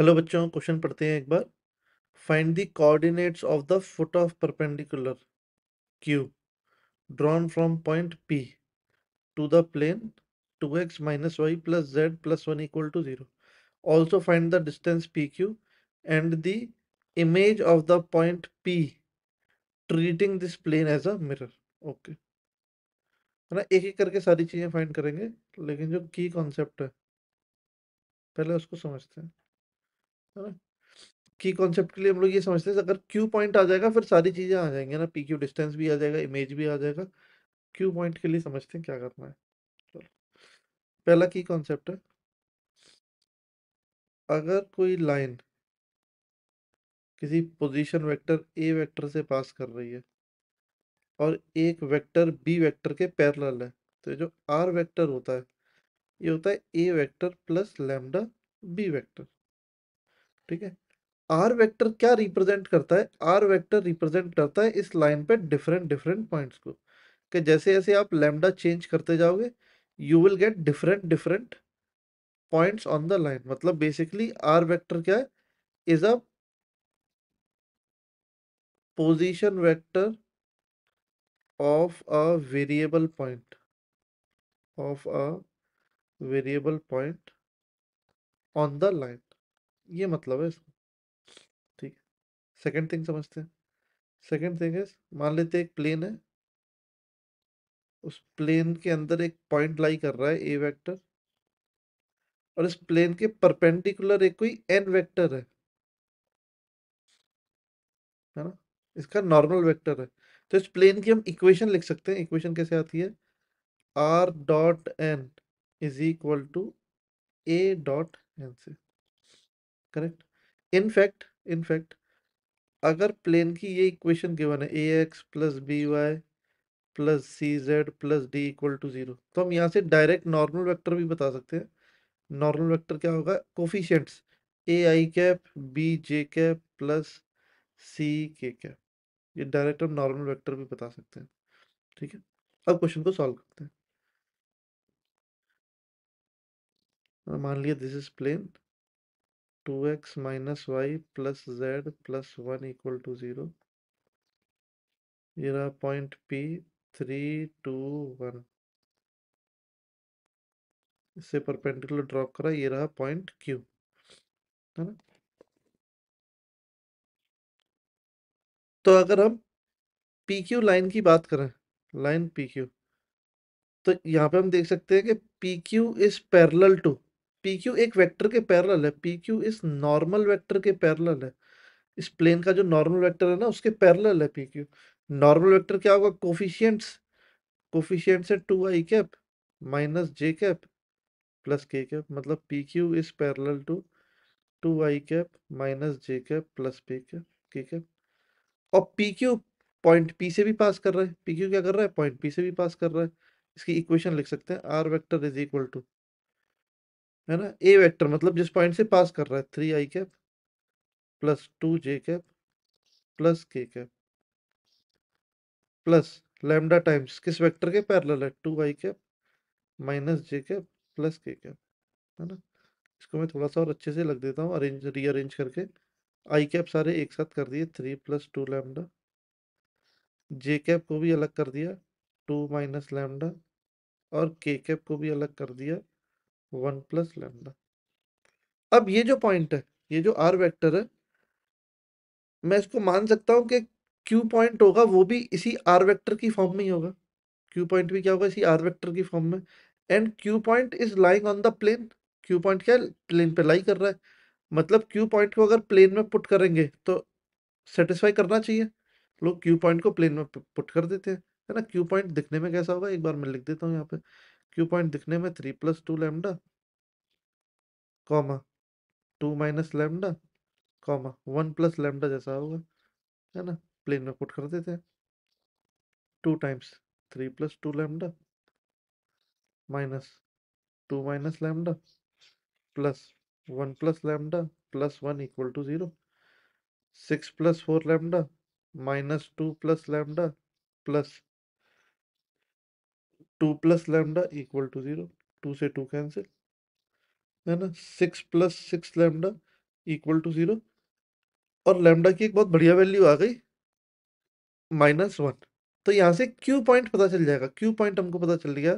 hello बच्चों question पढ़ते हैं एक बार find the coordinates of the foot of perpendicular Q drawn from point P to the plane two x minus Y plus Z plus one equal to zero also find the distance P Q and the image of the point P treating this plane as a mirror okay है ना एक एक करके सारी चीज़ें find करेंगे लेकिन जो की कॉन्सेप्ट है पहले उसको समझते हैं है ना की कॉन्सेप्ट के लिए हम लोग ये समझते हैं अगर क्यू पॉइंट आ जाएगा फिर सारी चीज़ें आ जाएंगी ना पी क्यू डिस्टेंस भी आ जाएगा इमेज भी आ जाएगा क्यू पॉइंट के लिए समझते हैं क्या करना है चलो पहला की कॉन्सेप्ट है अगर कोई लाइन किसी पोजीशन वेक्टर ए वेक्टर से पास कर रही है और एक वेक्टर बी वेक्टर के पैरेलल है तो जो आर वेक्टर होता है ये होता है A vector plus lambda B vector ठीक है आर वेक्टर क्या रिप्रेजेंट करता है आर वेक्टर रिप्रेजेंट करता है इस लाइन पे डिफरेंट डिफरेंट पॉइंट्स को कि जैसे जैसे आप लेमडा चेंज करते जाओगे you will get different different points on the line मतलब बेसिकली आर वेक्टर क्या है is a position vector of a variable point of a variable point on the line ये मतलब है इसको ठीक है सेकेंड थिंग समझते हैं सेकेंड थिंग है मान लेते एक प्लेन है उस प्लेन के अंदर एक पॉइंट लाई कर रहा है ए वेक्टर और इस प्लेन के परपेंडिकुलर एक कोई एन वेक्टर है है ना इसका नॉर्मल वेक्टर है तो इस प्लेन की हम इक्वेशन लिख सकते हैं इक्वेशन कैसे आती है R dot N is equal to A dot N से करेक्ट इनफैक्ट इनफैक्ट अगर प्लेन की ये इक्वेशन गिवन है A X plus B Y plus C Z plus D equal to zero तो हम यहाँ से डायरेक्ट नॉर्मल वेक्टर भी बता सकते हैं नॉर्मल वेक्टर क्या होगा coefficients A I cap B J cap plus C K cap ये डायरेक्ट हम नॉर्मल वेक्टर भी बता सकते हैं ठीक है अब क्वेश्चन को सॉल्व करते हैं मान लिया this is plane two x minus Y plus Z plus one equal to zero point P three two one इससे परपेंडिकुलर ड्रॉप करा ये रहा पॉइंट क्यू है ना तो अगर हम पी क्यू लाइन की बात करें लाइन पी क्यू तो यहाँ पे हम देख सकते हैं कि P Q is parallel to P Q एक वैक्टर के पैरल है पी क्यू इस नॉर्मल वैक्टर के पैरल है इस प्लेन का जो नॉर्मल वैक्टर है ना उसके पैरल है पी क्यू नॉर्मल वैक्टर क्या होगा कोफिशियंट्स कोफिशियंट्स है two I cap minus J cap plus K cap मतलब P Q is parallel to two I cap minus J cap plus P cap K cap और P Q point P से भी पास कर रहा है P Q क्या कर रहा है पॉइंट पी से भी पास कर रहा है इसकी इक्वेशन लिख सकते हैं R vector is equal to है ना ए वेक्टर मतलब जिस पॉइंट से पास कर रहा है three I cap plus two J cap plus K cap plus lambda times किस वेक्टर के पैरेलल है two I cap minus J cap plus K cap है ना इसको मैं थोड़ा सा और अच्छे से लग देता हूँ अरेंज रीअरेंज करके आई कैप सारे एक साथ कर दिए three plus two lambda J cap को भी अलग कर दिया टू माइनस लैमडा और के कैप को भी अलग कर दिया वन प्लस लैम्डा अब ये जो पॉइंट है ये जो आर वेक्टर है मैं इसको मान सकता हूँ कि क्यू पॉइंट होगा वो भी इसी आर वेक्टर की फॉर्म में ही होगा क्यू पॉइंट भी क्या होगा इसी आर वेक्टर की फॉर्म में and Q point is lying on the plane Q point क्या प्लेन पे लाई कर रहा है मतलब क्यू पॉइंट को अगर प्लेन में पुट करेंगे तो सेटिस्फाई करना चाहिए लोग क्यू पॉइंट को प्लेन में पुट कर देते हैं है ना क्यू पॉइंट दिखने में कैसा होगा एक बार मैं लिख देता हूँ यहाँ पे क्यू पॉइंट दिखने में three plus two lambda comma two minus lambda comma one plus lambda जैसा होगा है ना प्लेन में पुट कर देते हैं two times three plus two lambda minus two minus lambda plus one plus lambda plus one equal to zero six plus four lambda minus two plus lambda plus two plus lambda equal to zero two से two cancel है ना six plus six lambda equal to zero और lambda की एक बहुत बढ़िया value आ गई minus one तो यहाँ से क्यू पॉइंट पता चल जाएगा क्यू पॉइंट हमको पता चल गया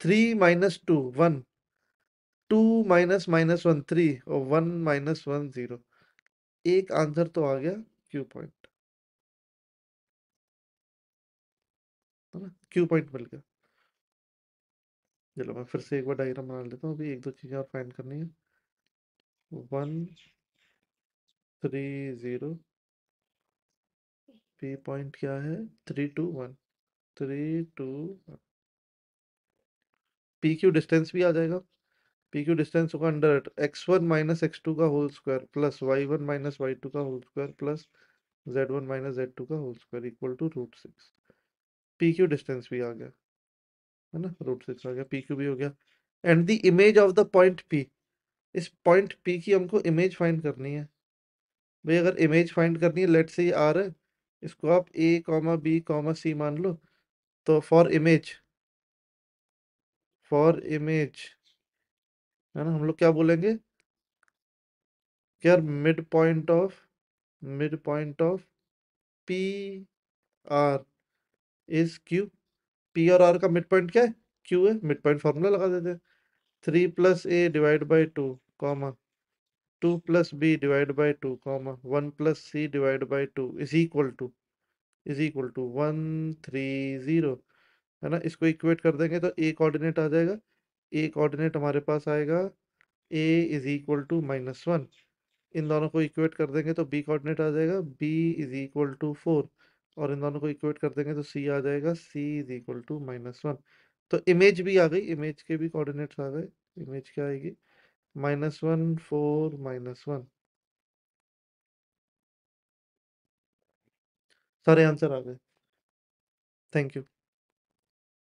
three minus two one two minus minus one three और वन माइनस वन जीरो एक आंसर तो आ गया क्यू पॉइंट है ना क्यू पॉइंट मिल गया चलो मैं फिर से एक बार डायग्राम बना लेता हूँ अभी एक दो चीज़ें और फाइंड करनी है one three zero P point क्या है three two one three two one P Q distance भी आ जाएगा पी क्यू डिस्टेंस होगा under X one minus X two का whole square plus Y one minus Y two का whole square plus Z one minus Z two का whole square equal to root six P Q distance भी आ गया है ना root से आ गया पी क्यू भी हो गया and the image of the point P इस पॉइंट पी की हमको इमेज फाइंड करनी है भाई अगर इमेज फाइंड करनी है लेट से आर है इसको आप A comma B comma C मान लो तो फॉर इमेज फॉर इमेज है ना हम लोग क्या बोलेंगे क्या mid point of mid point of P R is Q P और आर का मिड पॉइंट क्या है क्यू है मिड पॉइंट फार्मूला लगा देते हैं three plus A divide by two comma two plus B divide by two comma one plus C divide by two is equal to is equal to one three zero है ना इसको equate कर देंगे तो ए coordinate आ जाएगा ए coordinate हमारे पास आएगा A is equal to minus one इन दोनों को इक्वेट कर देंगे तो बी कोऑर्डिनेट आ जाएगा B is equal to four और इन दोनों को इक्वेट कर देंगे तो सी आ जाएगा C is equal to minus one तो इमेज भी आ गई इमेज के भी कोऑर्डिनेट्स आ गए इमेज क्या आएगी minus one four minus one सारे आंसर आ गए थैंक यू